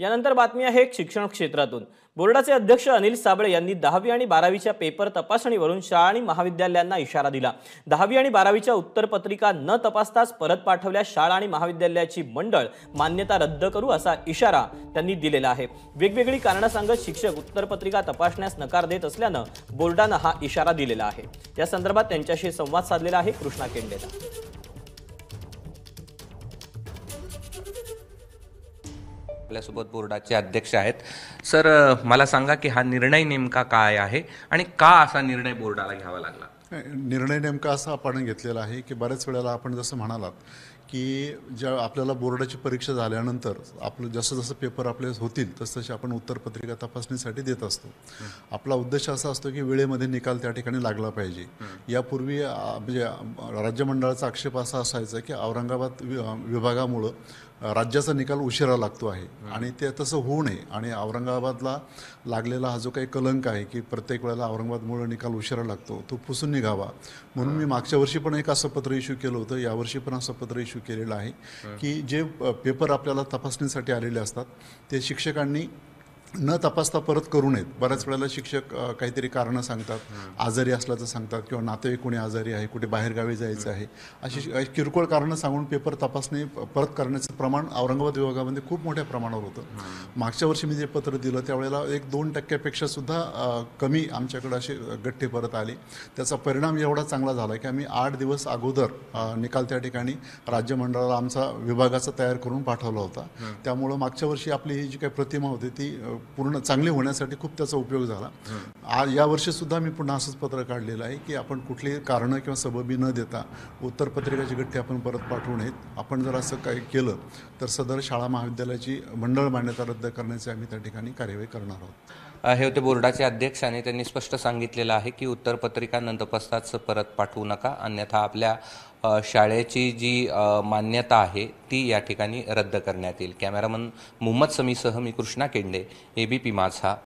यानंतर बातमी आहे शिक्षण क्षेत्रातून बोर्डाचे अध्यक्ष अनिल साबळे यांनी दहावी आणि बारावीच्या पेपर तपासणीवरून शाळा आणि महाविद्यालयांना इशारा दिला दहावी आणि बारावीच्या उत्तरपत्रिका न तपासताच परत पाठवल्या शाळा आणि महाविद्यालयाची मंडळ मान्यता रद्द करू असा इशारा त्यांनी दिलेला आहे वेगवेगळी कारणं सांगत शिक्षक उत्तरपत्रिका तपासण्यास नकार देत असल्यानं बोर्डानं हा इशारा दिलेला आहे या संदर्भात त्यांच्याशी संवाद साधलेला आहे कृष्णा केंडेला आपल्यासोबत बोर्डाचे अध्यक्ष आहेत सर मला सांगा की हा निर्णय नेमका काय आहे आणि का असा निर्णय बोर्डाला घ्यावा लागला निर्णय नेमका असा आपण घेतलेला आहे की बऱ्याच वेळेला आपण जसं म्हणालात की ज्या आपल्याला बोर्डाची परीक्षा झाल्यानंतर आपलं जसं जसं पेपर आपले होतील तसं तसे आपण उत्तरपत्रिका तपासणीसाठी देत असतो आपला उद्देश असा असतो की वेळेमध्ये निकाल त्या ठिकाणी लागला पाहिजे यापूर्वी म्हणजे राज्यमंडळाचा आक्षेप असा असायचा की औरंगाबाद विभागामुळं राज्याचा निकाल उशिरा लागतो आहे आणि ते तसं होऊ नये आणि औरंगाबादला लागलेला हा जो काही कलंक आहे की प्रत्येक वेळेला औरंगाबादमुळे निकाल उशिरा लागतो तो पुसून निघावा म्हणून मी मागच्या वर्षी पण एक असं पत्र इश्यू केलं होतं यावर्षी पण असं पत्र इश्यू केलेलं आहे की जे पेपर आपल्याला तपासणीसाठी आलेले असतात ते शिक्षकांनी न तपासता परत करू नयेत बऱ्याच वेळेला शिक्षक काहीतरी कारणं सांगतात आजारी असल्याचं सांगतात किंवा नातेवाईक कोणी आजारी आहे कुठे बाहेरगावी जायचं आहे अशी किरकोळ कारणं सांगून पेपर तपासणी परत करण्याचं प्रमाण औरंगाबाद विभागामध्ये खूप मोठ्या प्रमाणावर होतं मागच्या वर्षी मी जे पत्र दिलं त्यावेळेला एक दोन टक्क्यापेक्षा सुद्धा कमी आमच्याकडे असे गठ्ठे परत आले त्याचा परिणाम एवढा चांगला झाला की आम्ही आठ दिवस अगोदर निकाल त्या ठिकाणी राज्य मंडळाला आमचा विभागाचा तयार करून पाठवला होता त्यामुळं मागच्या वर्षी आपली ही जी काही प्रतिमा होती ती पूर्ण चांगले होण्यासाठी खूप त्याचा उपयोग झाला आज यावर्षीसुद्धा मी पुन्हा असंच पत्र काढलेलं आहे की आपण कुठली कारणं किंवा सबबी न देता उत्तरपत्रिकाची गठ्ठी आपण परत पाठवू नयेत आपण जर असं काही केलं तर सदर शाळा महाविद्यालयाची मंडळ मान्यता रद्द करण्याची आम्ही त्या ठिकाणी कार्यवाही करणार आहोत हे होते बोर्डाचे अध्यक्ष आणि त्यांनी स्पष्ट सांगितलेलं आहे की उत्तरपत्रिका नंतपस्ताच परत पाठवू नका अन्यथा आपल्या शाळेची जी मान्यता आहे ती या ठिकाणी रद्द करण्यात येईल कॅमेरामन मोहम्मद समीसह मी कृष्णा केंडे एबीपी माझा